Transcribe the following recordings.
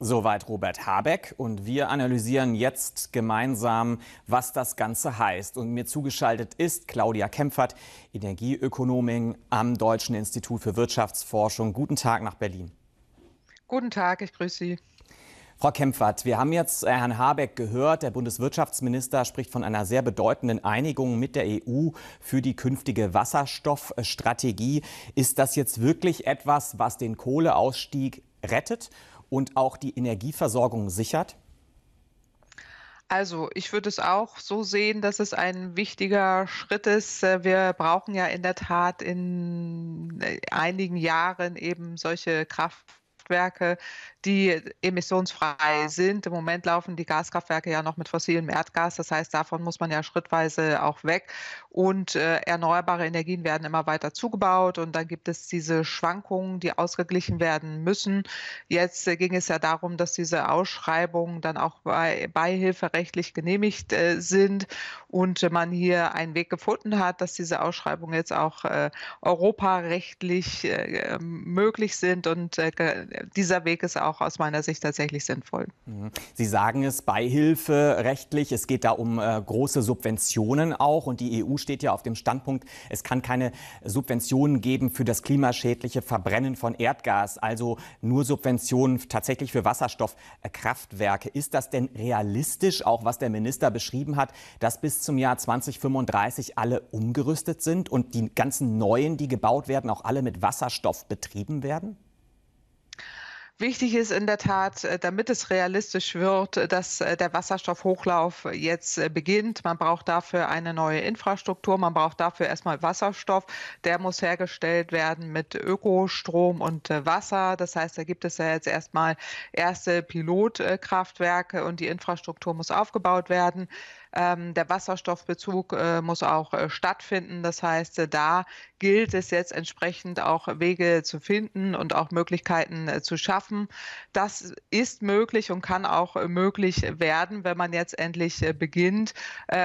Soweit Robert Habeck und wir analysieren jetzt gemeinsam, was das Ganze heißt. Und mir zugeschaltet ist Claudia Kempfert, Energieökonomin am Deutschen Institut für Wirtschaftsforschung. Guten Tag nach Berlin. Guten Tag, ich grüße Sie. Frau Kempfert, wir haben jetzt äh, Herrn Habeck gehört. Der Bundeswirtschaftsminister spricht von einer sehr bedeutenden Einigung mit der EU für die künftige Wasserstoffstrategie. Ist das jetzt wirklich etwas, was den Kohleausstieg rettet? und auch die Energieversorgung sichert? Also ich würde es auch so sehen, dass es ein wichtiger Schritt ist. Äh, wir brauchen ja in der Tat in äh, einigen Jahren eben solche Kraft. Kraftwerke, die emissionsfrei sind. Im Moment laufen die Gaskraftwerke ja noch mit fossilem Erdgas. Das heißt, davon muss man ja schrittweise auch weg. Und äh, erneuerbare Energien werden immer weiter zugebaut. Und dann gibt es diese Schwankungen, die ausgeglichen werden müssen. Jetzt äh, ging es ja darum, dass diese Ausschreibungen dann auch bei, beihilferechtlich genehmigt äh, sind und man hier einen Weg gefunden hat, dass diese Ausschreibungen jetzt auch äh, europarechtlich äh, ähm, möglich sind. Und äh, dieser Weg ist auch auch aus meiner Sicht tatsächlich sinnvoll. Mhm. Sie sagen es Beihilfe rechtlich. Es geht da um äh, große Subventionen auch. Und die EU steht ja auf dem Standpunkt, es kann keine Subventionen geben für das klimaschädliche Verbrennen von Erdgas. Also nur Subventionen tatsächlich für Wasserstoffkraftwerke. Ist das denn realistisch, auch was der Minister beschrieben hat, dass bis zum Jahr 2035 alle umgerüstet sind und die ganzen neuen, die gebaut werden, auch alle mit Wasserstoff betrieben werden? Wichtig ist in der Tat, äh, damit es realistisch wird, äh, dass äh, der Wasserstoffhochlauf jetzt beginnt. Man braucht dafür eine neue Infrastruktur. Man braucht dafür erstmal Wasserstoff. Der muss hergestellt werden mit Ökostrom und Wasser. Das heißt, da gibt es ja jetzt erstmal erste Pilotkraftwerke und die Infrastruktur muss aufgebaut werden. Ähm, der Wasserstoffbezug äh, muss auch äh, stattfinden. Das heißt, äh, da gilt es jetzt entsprechend auch Wege zu finden und auch Möglichkeiten äh, zu schaffen. Das ist möglich und kann auch äh, möglich werden, wenn man jetzt endlich äh, beginnt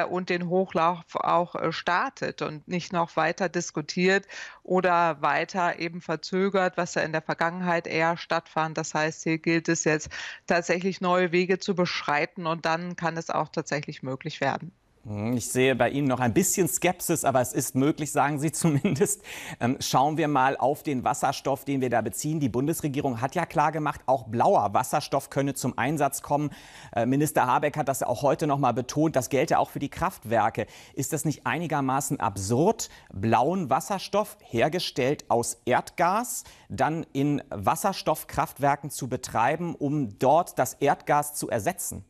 und den Hochlauf auch startet und nicht noch weiter diskutiert oder weiter eben verzögert, was ja in der Vergangenheit eher stattfand. Das heißt, hier gilt es jetzt tatsächlich neue Wege zu beschreiten und dann kann es auch tatsächlich möglich werden werden. Hm, ich sehe bei Ihnen noch ein bisschen Skepsis, aber es ist möglich, sagen Sie zumindest. Ähm, schauen wir mal auf den Wasserstoff, den wir da beziehen. Die Bundesregierung hat ja klargemacht, auch blauer Wasserstoff könne zum Einsatz kommen. Äh, Minister Habeck hat das auch heute noch mal betont. Das gelte auch für die Kraftwerke. Ist das nicht einigermaßen absurd? Blauen Wasserstoff, hergestellt aus Erdgas, dann in Wasserstoffkraftwerken zu betreiben, um dort das Erdgas zu ersetzen?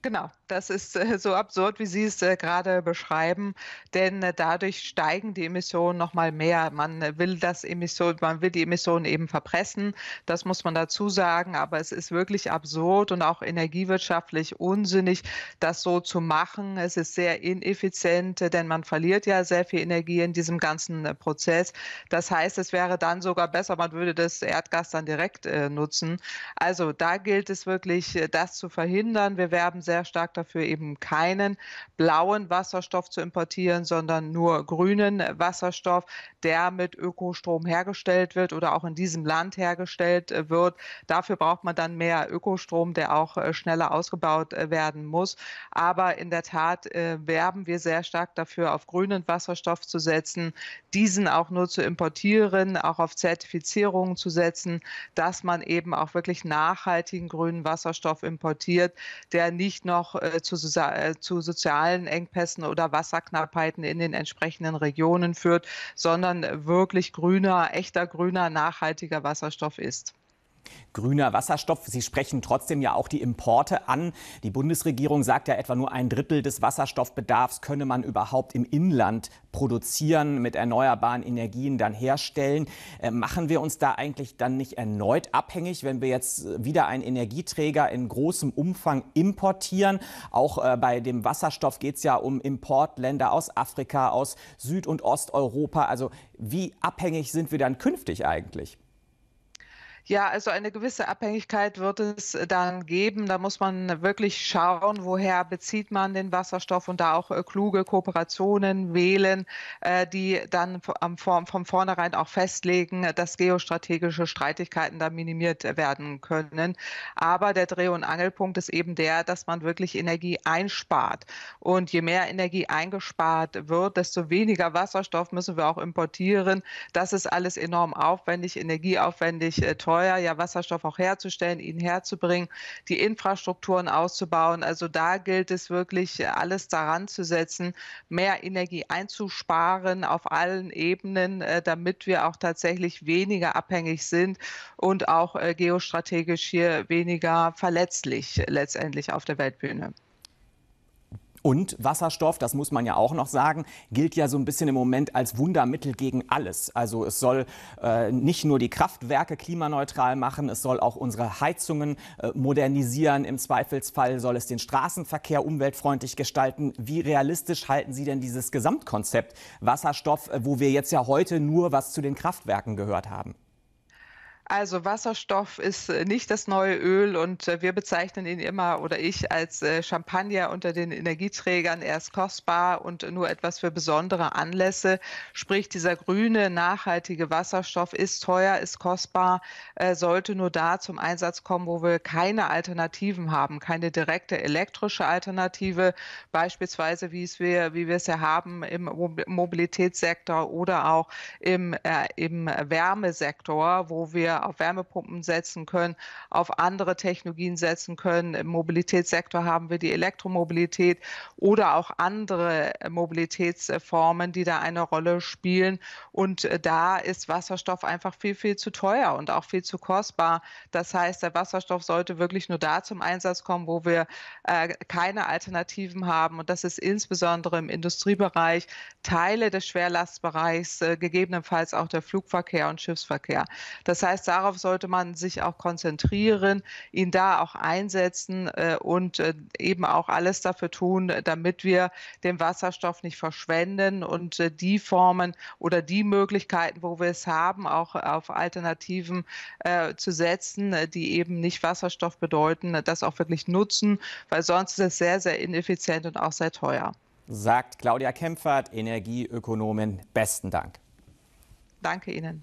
Genau, das ist äh, so absurd, wie Sie es äh, gerade beschreiben, denn äh, dadurch steigen die Emissionen noch mal mehr. Man will das Emission, man will die Emissionen eben verpressen, das muss man dazu sagen, aber es ist wirklich absurd und auch energiewirtschaftlich unsinnig, das so zu machen. Es ist sehr ineffizient, denn man verliert ja sehr viel Energie in diesem ganzen Prozess. Das heißt, es wäre dann sogar besser, man würde das Erdgas dann direkt nutzen. Also da gilt es wirklich, das zu verhindern. Wir werben sehr stark dafür, eben keinen blauen Wasserstoff zu importieren, sondern nur grünen Wasserstoff, der mit Ökostrom hergestellt wird oder auch in diesem Land hergestellt äh, wird. Dafür braucht man dann mehr Ökostrom, der auch äh, schneller ausgebaut äh, werden muss. Aber in der Tat werben wir sehr stark dafür, auf grünen Wasserstoff zu setzen, diesen auch nur zu importieren, auch auf Zertifizierungen zu setzen, dass man eben auch wirklich nachhaltigen grünen Wasserstoff importiert, der nicht nicht noch äh, zu, äh, zu, sozialen Engpässen oder Wasserknappheiten in den entsprechenden Regionen führt, sondern wirklich grüner, echter grüner, nachhaltiger Wasserstoff ist grüner Wasserstoff. Sie sprechen trotzdem ja auch die Importe an. Die Bundesregierung sagt ja, etwa nur ein Drittel des Wasserstoffbedarfs könne man überhaupt im Inland produzieren, mit erneuerbaren Energien dann herstellen. Äh, machen wir uns da eigentlich dann nicht erneut abhängig, wenn wir jetzt äh, wieder einen Energieträger in großem Umfang importieren? Auch äh, bei dem Wasserstoff geht es ja um Importländer aus Afrika, aus Süd- und Osteuropa. Also wie abhängig sind wir dann künftig eigentlich? Ja, also eine gewisse Abhängigkeit wird es dann geben. Da muss man wirklich schauen, woher bezieht man den Wasserstoff und da auch äh, kluge Kooperationen wählen, äh, die dann von vornherein auch festlegen, dass geostrategische Streitigkeiten da minimiert werden können. Aber der Dreh- und Angelpunkt ist eben der, dass man wirklich Energie einspart. Und je mehr Energie eingespart wird, desto weniger Wasserstoff müssen wir auch importieren. Das ist alles enorm aufwendig, energieaufwendig, äh, teuer teuer, ja Wasserstoff auch herzustellen, ihn herzubringen, die Infrastrukturen auszubauen. Also da gilt es wirklich, alles daran zu setzen, mehr Energie einzusparen auf allen Ebenen, äh, damit wir auch tatsächlich weniger abhängig sind und auch äh, geostrategisch hier weniger verletzlich letztendlich auf der Weltbühne. Und Wasserstoff, das muss man ja auch noch sagen, gilt ja so ein bisschen im Moment als Wundermittel gegen alles. Also es soll äh, nicht nur die Kraftwerke klimaneutral machen, es soll auch unsere Heizungen äh, modernisieren. Im Zweifelsfall soll es den Straßenverkehr umweltfreundlich gestalten. Wie realistisch halten Sie denn dieses Gesamtkonzept Wasserstoff, äh, wo wir jetzt ja heute nur was zu den Kraftwerken gehört haben? Also Wasserstoff ist äh, nicht das neue Öl und äh, wir bezeichnen ihn immer oder ich als äh, Champagner unter den Energieträgern. Er ist kostbar und nur etwas für besondere Anlässe. Sprich, dieser grüne, nachhaltige Wasserstoff ist teuer, ist kostbar, sollte nur da zum Einsatz kommen, wo wir keine Alternativen haben, keine direkte elektrische Alternative, beispielsweise wie es wir, wie wir es ja haben im Mobilitätssektor oder auch im, äh, im Wärmesektor, wo wir auf Wärmepumpen setzen können, auf andere Technologien setzen können. Im Mobilitätssektor haben wir die Elektromobilität oder auch andere äh, Mobilitätsformen, die da eine Rolle spielen. Und äh, da ist Wasserstoff einfach viel, viel zu teuer und auch viel zu kostbar. Das heißt, der Wasserstoff sollte wirklich nur da zum Einsatz kommen, wo wir äh, keine Alternativen haben. Und das ist insbesondere im Industriebereich, Teile des Schwerlastbereichs, gegebenenfalls auch der Flugverkehr und Schiffsverkehr. Das heißt, darauf sollte man sich auch konzentrieren, ihn da auch einsetzen äh, und äh, eben auch alles dafür tun, damit wir den Wasserstoff nicht verschwenden und äh, die Formen oder die Möglichkeiten, wo wir es haben, auch auf Alternativen zu setzen, die eben nicht Wasserstoff bedeuten, das auch wirklich nutzen, weil sonst ist es sehr, sehr ineffizient und auch sehr teuer. Sagt Claudia Kempfert, Energieökonomin. Besten Dank. Danke Ihnen.